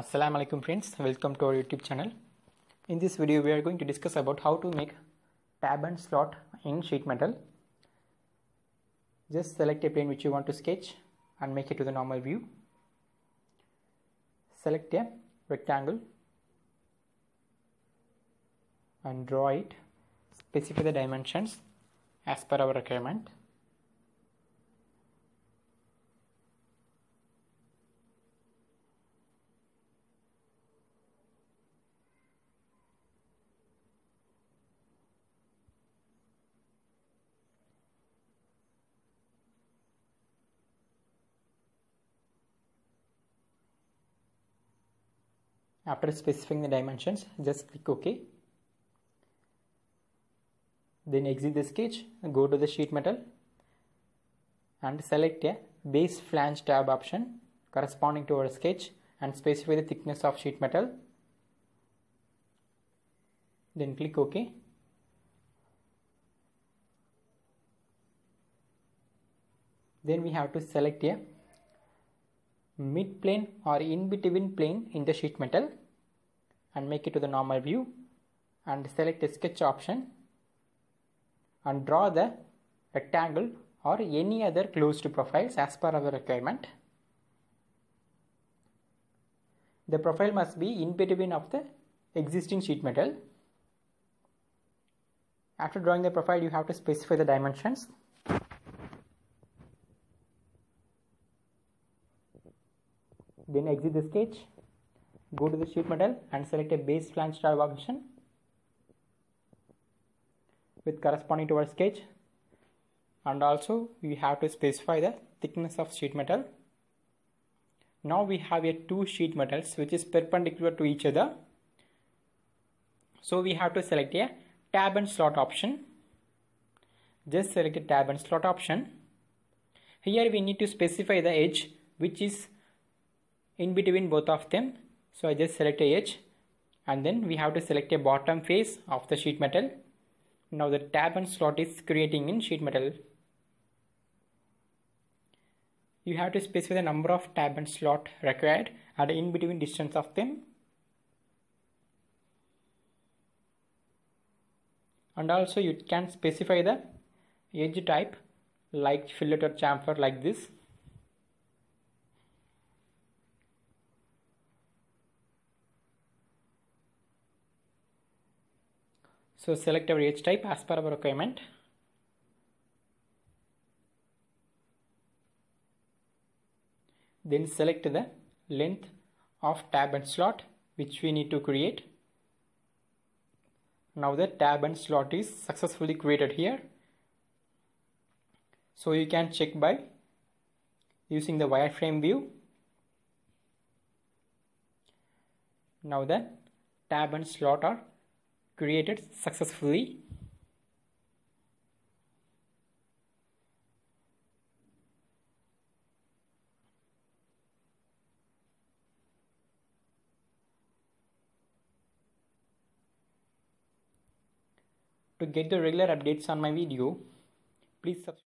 Assalamu alaikum friends welcome to our youtube channel in this video we are going to discuss about how to make tab and slot in sheet metal just select a plane which you want to sketch and make it to the normal view select a rectangle and draw it specify the dimensions as per our requirement after specifying the dimensions just click ok then exit the sketch go to the sheet metal and select a base flange tab option corresponding to our sketch and specify the thickness of sheet metal then click ok then we have to select a mid plane or in between plane in the sheet metal and make it to the normal view and select the sketch option and draw the rectangle or any other closed profiles as per our requirement. The profile must be in between of the existing sheet metal. After drawing the profile you have to specify the dimensions then exit the sketch go to the sheet metal and select a base flange style option with corresponding to our sketch and also we have to specify the thickness of sheet metal now we have a two sheet metals which is perpendicular to each other so we have to select a tab and slot option just select a tab and slot option here we need to specify the edge which is in between both of them so I just select a edge and then we have to select a bottom face of the sheet metal now the tab and slot is creating in sheet metal you have to specify the number of tab and slot required and in between distance of them and also you can specify the edge type like fillet or chamfer like this So select our age type as per our requirement. Then select the length of tab and slot which we need to create. Now the tab and slot is successfully created here. So you can check by using the wireframe view. Now the tab and slot are created successfully To get the regular updates on my video, please subscribe.